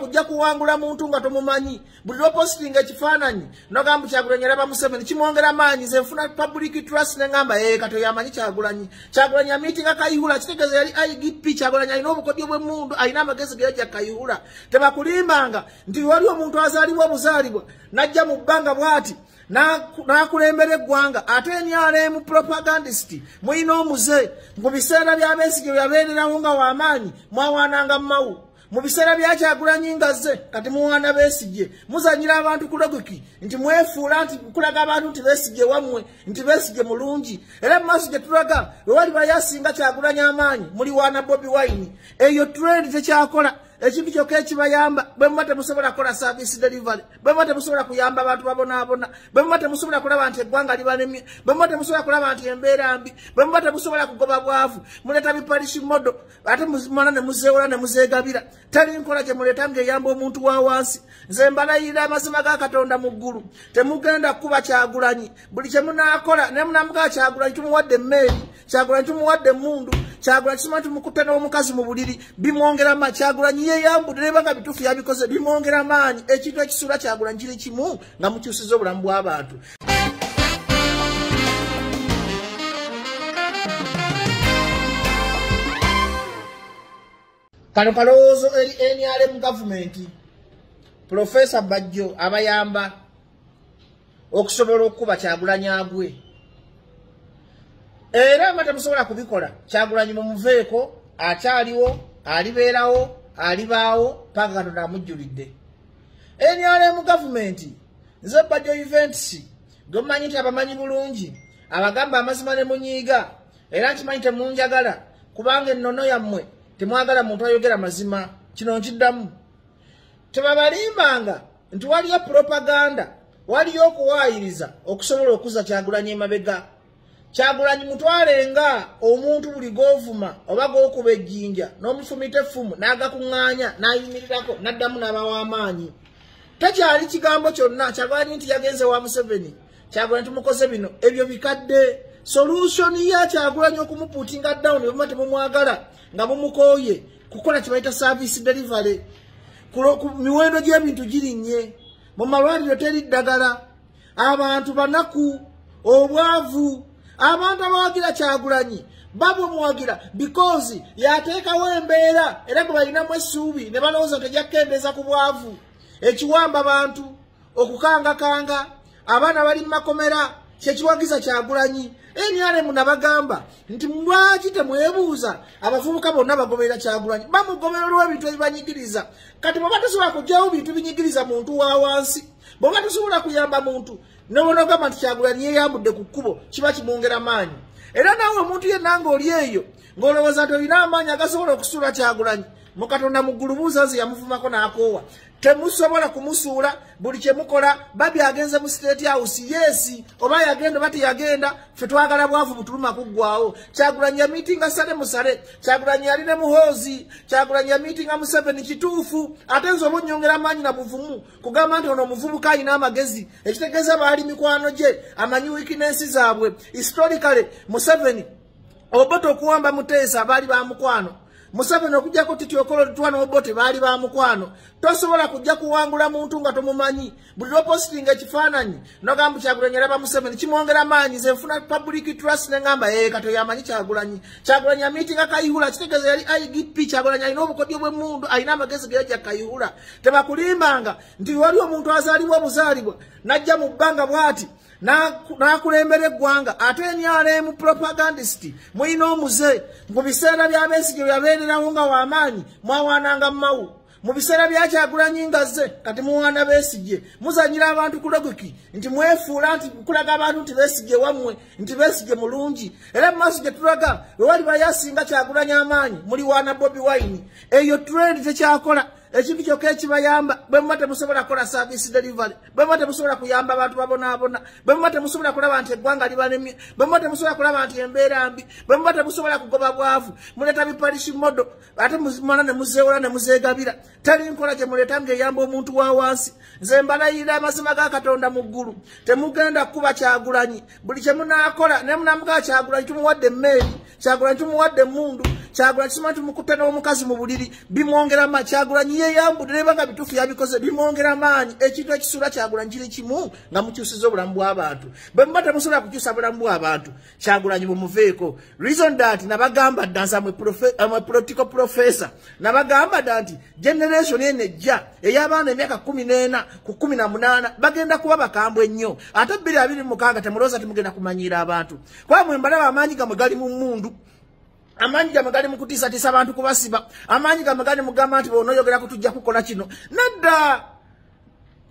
kujja kuwangula muntu nga tomumanyi buli lwopositinga ekifaananyi nogamba kyagulanyi araba museveni kimwongera maanyi zenfuna public trust negamba ee katoyamanyi kyagulanyi kyagulanyi amitinga kayihula kitegeeza yali igp kyagulanyi alina obukodyo bwemundu alina amagezi gera gyakayihula tebakulimbanga nti wali omuntu azaalibwa obuzaalibwa najja mu bbanga bwati nakulembera eggwanga ate nyalemu propagandist mulina omuze mu biseera byabesigye byabeererawo nga wamaanyi mwawaananga mu mawu mubiseera byakyagulanyi nga ze kati muwanda besigye muzanyira abantu kulogiki nti mwefuula nti kulaga abantu nti besigye wammwe nti besigye mulungi era mumaaso gye tulaga bwe wali bayasinga kyagulanya amaanyi muli wana bobi wayini eyo trendi tekyakola ekintu kyokka ekibayamba bwe muba temusobola kukola service delivery bwe muba temusobola kuyamba abantu babonaabona bwe muba temusobola kulaba nti eggwanga libanemye bwe muba temusobola kulaba nti embeera mbi bwe muba temusobola kugoba bwavu muleeta biparishi modo ate mana ne muzeewola ne muzeegabira tali nkola gye muleeta ng'eyamba omuntu wa wansi nze mbalayirira amazima ga katonda mu ggulu temugenda kuba kyagulanyi buli kye munaakola naye munamukaa kyagulanyi tumuwadde emmeeri kyagulanyi tumuwadde emundu kyagula kimanti mukutte n'omukazi mu buliri bimwongera ma kyagulanyi yeyambudde nebanga bitufu yabikoze bimwongera maanyi ekintu ekisula kyagula njiri kimu nga mukyusiza obulamu bw'abantu kano kalowoozo eri nrm gavument profesa bajjo abayamba okusobola okuba kyagulanyagwe era mata musobola kubikola kyagulanyi mumuveeko akyaliwo alibeerawo alibaawo paka katonda amujjulidde nrm gavumenti nze bajo events gemumanyi nti abamanyi bulungi abagamba amazima ne munyiiga era nkimanyi temunjagala kubanga ennono yammwe temwagala muntu ayogera mazima kino nkiddamu tebabalimbanga nti waliyo propaganda waliyo okuwaayiriza okusobola okuza kyagulanya emabega kyagulanyi mutwale nga omuntu buli govuma oba gokuba ejjinja n'omufumita effumu n'agakuŋŋaanya n'ayimirirako n'addamu n'aba w'amaanyi tekyali kigambo kyonna kyagulanyi nti yagenze wa museveni kyagulanyi tumukoze bino ebyo bikadde solusyoni ye kyagulanyi okumuputinga dawuni bwemuba temumwagala nga mumukooye kukola kyebayita saavisi delivale kumiwendo gy'ebintu girinnye mu malwaliro teri ddagala abantu banaku obwavu abantu abawagira kyagulanyi baba omuwagira because yateekawo embeera era bwe balinamu essuubi ne balowooza nti ejakukendeeza ku bwavu ekiwamba bantu okukangakanga abaana bali mumakomera kyekiwagisa kyagulanyi enrm nabagamba nti mulwaki temwebuuza abavubuka bonna bagoberera kyagulanyi bamugobererwa ebintu ebibanyigiriza kati bweba tosobola kugyawo bintu binyigiriza muntu wa wansi bweba tosobola kuyamba muntu nobonogamba nti kyagulani yeyambudde ku kkubo kiba kimwongera maanyi era naawe omuntu yennanga oli eyo ng'olowooza nti olina amaanyi agasobola okusuula kyagulanyi mukatonda muggulu muzazi yamuvumako nakoowa temusobola kumusuula buli kyemukola babi agenze mu state house yeesi oba yagenda oba teyagenda fe twagala bwavu butuluma kuggwawo kyagulanya miitinga sale musale kyagulanya yaline muhoozi kyagulanya miitinga museveni kituufu ate nze obonyongera amaanyi na buvumu kugamba nti ono omuvubuka alina amagezi ekitegeeza baali mikwano gye amanyi wikinensi zaabwe historicale museveni obota okuwamba muteesa baali ba mukwano museveni okujjako tityokolo twana obote baali ba mukwano tosobola kujja kuwangula muntu nga tomumanyi buli lwopositinga ekifaananyi nogamba kyagulanyi araba museveni kimwongera maanyi ze nfuna public trust ne ngamba eeka toyamanyi kyagulanyi kyagulanyi amiitinga kayihula kitegeeza yali igp kyagulanyi alina obukodyo bwemundu alina amagezi gaye ja kayihula tebakulimbanga nti wali omuntu azaalibwa obuzaalibwa najja mu bbanga bw'ati nakulembera eggwanga ate nrm propagandist mulina omuze mu biseera byabensigi byabeererawo nga wamaanyi mwawaananga mumawu mu biseera byakyagulanyi nga ze kati muwaana besigye muzanyira abantu kulogiki nti mwefuula nti kulaga abantu nti besigye wammwe nti besigye mulungi era mumaaso gye tulaga lwewali bayasinga kyagulanya amaanyi muliwaana bobi wine eyo trend tekyakola ekintu kyokka ekibayamba bwe muba temusobola kukola service delivery bwe muba temusobola kuyamba abantu babonaabona bwe muba temusobola kulaba nti eggwanga libanemye bwe muba temusobola kulaba nti embeera mbi bwe muba temusobola kugoba bwavu muleeta biparishi modo ate mona ne muzeewola ne muzeegabira tali nkola gye muleeta ngaeyamba omuntu wa wansi nze mbalayirira amazima ga katonda mu ggulu temugenda kukuba kyagulanyi buli kye munaakola naye munamugaa kyagulanyi tumuwadde emmeeri kyagulanyi tumuwadde emundu chagula chisimati mukupenda omukazi mu buliri bimwongera ma chagula nyiye yambu derebanga bitufu yabikoze bimwongera manyi ekintu ekisula chagula njiri kimu nga mukyusiza obulamu bw'abantu bwe muba temusobola kukyusa bulamu bw'abantu chagulanyi bumuveeko reason that nabagamba dda nsamwe eh, political professor nabagamba dda nti generation ene ejja ey'abaana emyaka kumi n'ena ku kumi na munaana bagenda kuba bakambwe ennyo ate bbiri abiri mukaaga temulowooza temugenda kumanyira abantu kuba mwembalaba amaanyi gamwe gali mu mundu amaanyi gamwe gali mukutiisatiisa abantu kubasiba amaanyi gamwe gali mugamba nti bonaoyogeraku tujja kukola kino nadda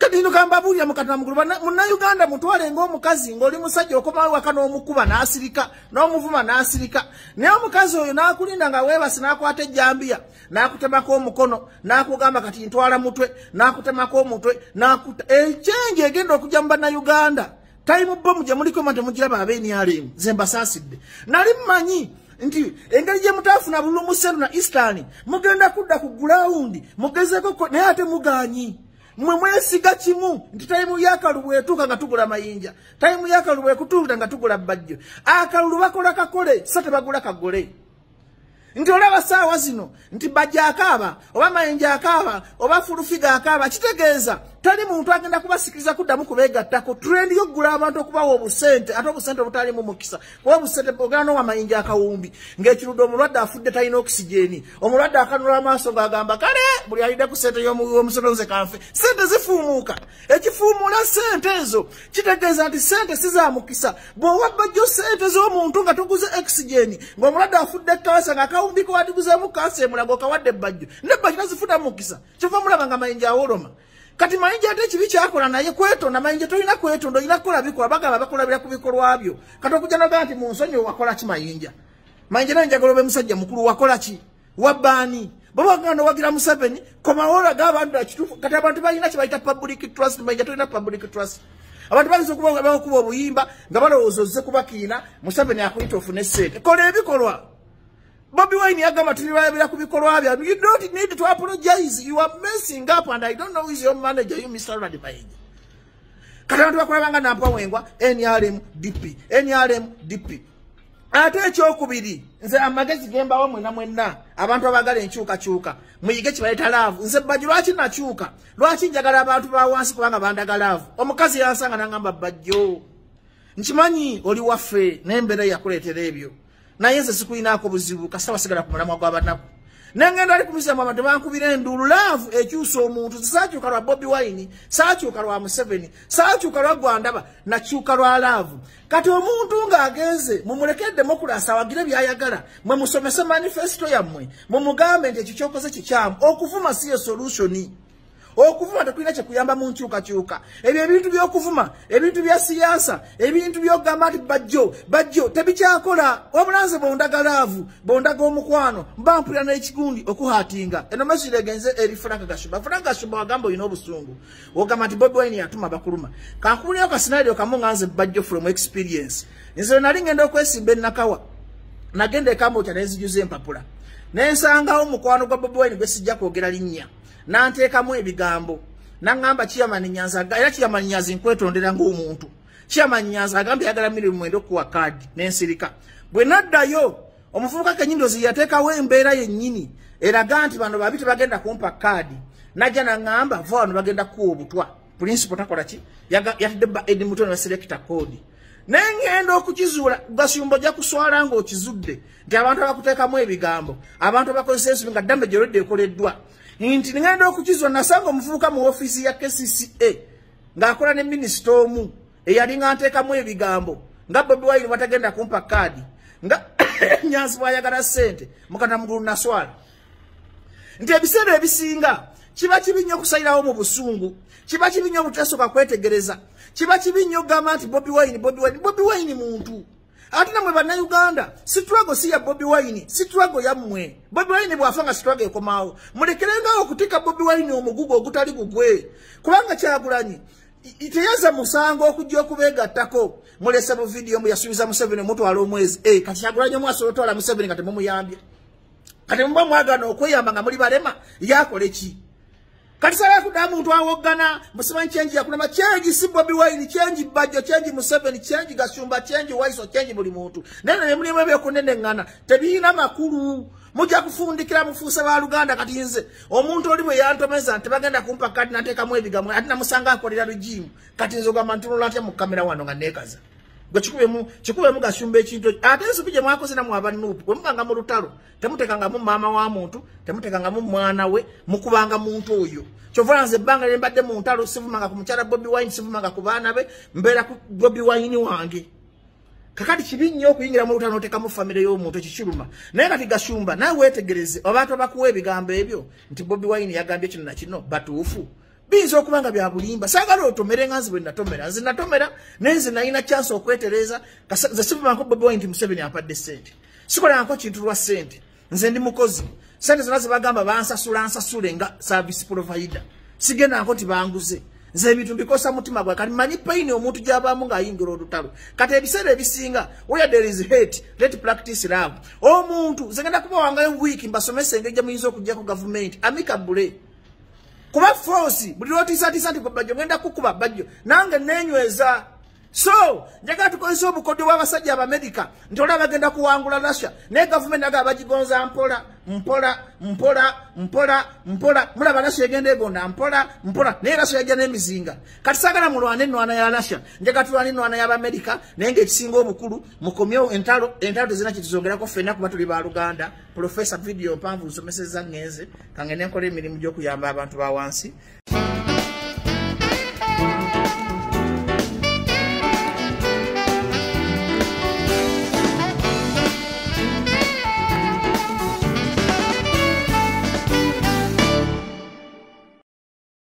kati ino kambabuulira mukatona mugulu munauganda mutwale ngaomukazi ngaoli musajja okomawo waka n'omukuba n'asirika n'omuvuma n'asirika naye omukazi oyo n'akulinda nga weebase n'akwata ejjambiya n'akutemako omukono n'akugamba kati ntwala mutwe n'akutemako omutwe n'akuta ekyenje egenda okujja mu bannauganda tayimu bomu gye muliko ma temugiraba abeniarimu ze mbasaasidde nali mumanyi nti engeri gye mutaafuna bulumu sente na isitaani mugenda kudda ku gulawundi mugezeko naye ate muganyi mwe mwesiga kimu nti tayimu yakalubu etuuka nga tugula mayinja tayimu yakalubu ekutuulira nga tugula bajjo akalulu bakola kakole so tebagula kagole nti olaba saawa zino nti bajja akaaba oba mayinja akaaba oba fulufiga akaaba kitegeeza tali muntu agenda kubasikiriza kuddamu kubegattako trendi yoggula abantu okubawa obusente ate obusente butalimu mukisa kuba obusente ogera nowa amayinja akawumbi ng'ekirudde omulwadde afudde talina okisijeni omulwadde akanula amaaso ng'agamba kale buli alidde ku sente y'omusonoze kanfe sente zifuumuuka ekifuumula sente ezo kitegeeza nti sente si za mukisa bw'owabbajjo sente z'omuntu nga toguze ekisijeni ng'omulwadde afudde kaasa ng'akawumbi kewadiguzemu kaasa emulaga okawadde ebbajjo nebbajjo tazifuna mukisa kyova mulaba nga amayinja awoloma kati mayinja ate kibi kyakola naye kwetonda mayinja tolina kwetonda olina kukola bikolwa bagaba bakulabira ku bikolwa byo kati okujja nogaa nti munsonyi wakolaki mayinja mayinja naye njagala obe musajja mukulu wakolaki wabaani baba gana wagira museveni komawo olaga abantu akitufu kati abantu balina kyebayita public trust mayinja tolina public trust abantu bayinza okuba nga bakuba obuyimba nga balowooza ozze kubakiina museveni akuyita ofune sente kola ebikolwa Bobby Wine yagamba tulirabira ku bikolwa bya. You don't need to apologize. You are messing up and I don't know who is your manager, you Mr. Rudy Baye. Katana tubakulabanga napa wengwa NRM DP. NRM DP. Ate ekyokubiri, nze amagezi gemba wamwe na mwenna, abantu abagala enkyuka kyuka, muyige kibaleeta laavu. Nze bajji lwaki nakyuka, lwaki njagala abantu ba wansi kubanga bandaga laavu. Omukazi yansanga n'angamba bajjo. Nkimanyi oli waffe n'embeera yakuleetera ebyo. naye nze sikulinako buzibu kasita wasigala ku mulamwa gw'abanaku nengenda ali kumisamu amate bankubira endulu laavu ekyusa omuntu sakyuka lwa bobi wine sakyuka lwa museveni sakyuka lwa gwandaba nakyuka lwa laavu kati omuntu ng'agenze mumuleke demokurasi awagire byayagala mwe musomese manifesito yammwe mumugambe nti ekyo kyokoze kikyamu okuvuma siye solutioni okuvuma tetulina kyekuyamba mu nkyukakyuka ebyo ebintu byokuvuma ebintu bya siyansa ebintu byogamba nti bajjo bajjo tebikyakola wabulanze bondagalaavu bondaga omukwano mbampulira n'ekigundi okuhatinga eno mesire egenze eri franka gashuba franka gashuba wagamba olina obusungu wogamba nti bobi wine yatuma bakuluma kankulinayo kasinario kamu nganze bajjo from experience nzire nali ngenda okwesimba enakawa nagenda ekambo kya nenzijuza empapula nensangawo omukwano gwa bobi wine gwesijja kwogera linnya nanteekamu ebigambo nagamba kiamanyazaera kiamanyazi nkwetondera ngaomuntu kiamanyazi agamba yagala miri mwenda okuwa kaadi nensirika bwe naddayo omufubuka kenyindozi yateekawo embeera yennyini eraga nti bano babi tebagenda kumpa kaadi najja nagamba va wano bagenda kuwa obutwa principal takola ki yatidde edimutoni baselekita koodi naye ngenda okukizuula gasumba ojja kuswala ngaokizudde nti abantu abakuteekamu ebigambo abantu abakozesa ensubi nga ddamba gyoloddeekoleddwa Inti ngendo okuchizwa nasango mvuka mu ofisi ya KCCA ngakola ne minister omu eyali nganteeka mu ebigambo nga Bobi Wine watagenda kumpa kadi nga nyansi bwayagala sente mukana mugulu naswala nti ebiseera ebisinga kiba kibi nnyo okusalirawo mu busungu kiba kibi nnyo obutasoka kwetegereza kiba kibi nnyo okugamba nti Bobi Wine Bobi Wine Bobi Wine muntu Atina mwe na Uganda. Struggle si ya Bobby Wine. Struggle ya mwe. Bobby Wine buwafanga struggle yuko mao. Mwlekele ngao kutika Bobby Wine omugugo ogutali gugwe. Kuwanga chagulanyi. Iteyaza musango kujio kubega tako. Mwlese mu video mu yasubiza musebine mtu walo mwezi. Hey, eh, kati chagulanyi mwa soroto wala musebine katimumu yambia. Katimumu mwaga no kwe ya mangamuli barema. Yako lechi. Katisara kudamu utuwa wogana. Musima nchenji ya kunama change si bobi wa ini change bajo change musebe ni change gashumba change waiso change mulimutu. Nene ni mwini mwebe kunene ngana. Tebi ina makuru. Mujia kufundi kila mfuse wa Luganda katinze. Omuntu olimwe ya anto meza. Tepa genda kumpa kati nateka mwebi gamwe. Atina musanga kwa lila rejimu. Katinzo gama antunulati ya mukamera wano nganekaza. gwekikubemu kikubemu gasumba ekintu ate ensobi gye mwakozenamu abanuupu bwe mubanga mu lutalo temutekangamu maama wa muntu temutekangamu mwana we mukubanga muntu oyo kyovula nze ebbanga lye mbadde mu ntalo sivumanga ku mukyala bobi wine sivumanga ku baana be mbeera ku bobi wine wange kakati kibi nnyo okuyingira mu lutalo n'otekamu famire y'omuntu ekikiruma naye kati gasumba naye weetegereze abantu abakuwa ebigambo ebyo nti bobi wine yagambye kino na kino batuufu biyinza okuba nga bya bulimba saagala otomere nga nzi bwe natomera nzi natomera naye nze nalina kyansi okwetereeza nze sivumanko bobiwayi nti museveni ampadde ssente sikolanko kintu lwa ssente nze ndi mukozi sente zonna zebagamba bansasula nsasule nga service provider sigendanko nti banguze nze ebintu mbikosa mutima gwa kati manyi payini omuntu gyabamu ngaayingira olutalo kati ebiseera ebisinga wea there is hate let practice love omuntu nze genda kuba wangayo wiiki mbasomesa engeri gyemuyinza okugjaku gavumenti amikabule kuba force buli lwotiisatiisa nti babajo ngenda kukuba bajjo nange nenyweza so njaga tukozesa obukodyo bw'abasajja abamerika nti olaba bagenda kuwangula russia naye gavumenti agaba bagigonza mpola mpola mpola mpola mpola mulaba russia egenda egonda mpola mpola naye russia yajja n'emizinga kati saagala mulwana enwana ya russia njaga tulwana enwana y'abamerika naye ngaekisinga obukulu mukomyewo entalo entalo tezirina kyetuzongerako fenna kuba tuli baluganda profesa vidiyo mpanvu nsomeseza ngenze kangenenkola emirimu gy'okuyamba abantu bawansi hmm.